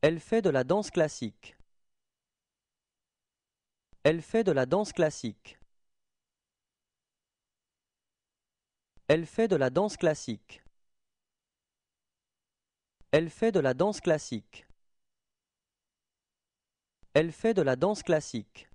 Elle fait de la danse classique. Elle fait de la danse classique. Elle fait de la danse classique. Elle fait de la danse classique. Elle fait de la danse classique.